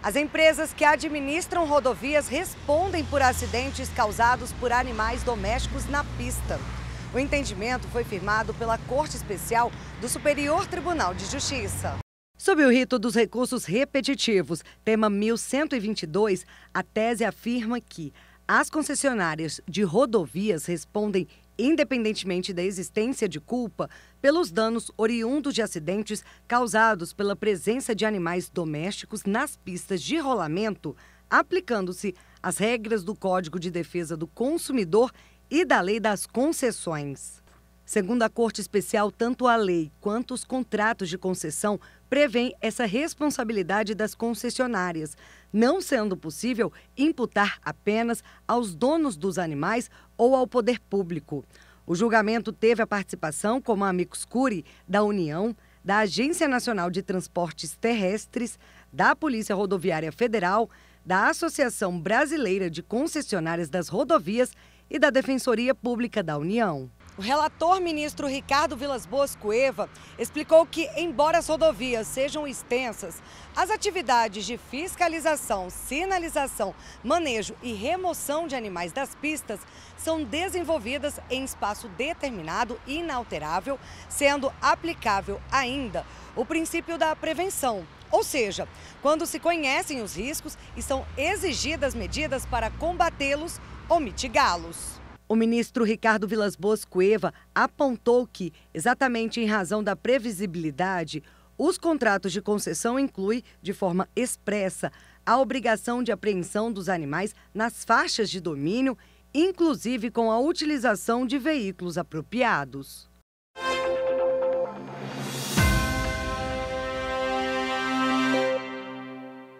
As empresas que administram rodovias respondem por acidentes causados por animais domésticos na pista. O entendimento foi firmado pela Corte Especial do Superior Tribunal de Justiça. Sob o rito dos recursos repetitivos, tema 1122, a tese afirma que as concessionárias de rodovias respondem independentemente da existência de culpa pelos danos oriundos de acidentes causados pela presença de animais domésticos nas pistas de rolamento, aplicando-se as regras do Código de Defesa do Consumidor e da Lei das Concessões. Segundo a Corte Especial, tanto a lei quanto os contratos de concessão prevêem essa responsabilidade das concessionárias, não sendo possível imputar apenas aos donos dos animais ou ao poder público. O julgamento teve a participação, como a Amicus Curi, da União, da Agência Nacional de Transportes Terrestres, da Polícia Rodoviária Federal, da Associação Brasileira de Concessionárias das Rodovias e da Defensoria Pública da União. O relator ministro Ricardo Vilas Boas Cueva explicou que, embora as rodovias sejam extensas, as atividades de fiscalização, sinalização, manejo e remoção de animais das pistas são desenvolvidas em espaço determinado e inalterável, sendo aplicável ainda o princípio da prevenção, ou seja, quando se conhecem os riscos e são exigidas medidas para combatê-los ou mitigá-los. O ministro Ricardo Vilas Boas Cueva apontou que, exatamente em razão da previsibilidade, os contratos de concessão incluem, de forma expressa, a obrigação de apreensão dos animais nas faixas de domínio, inclusive com a utilização de veículos apropriados.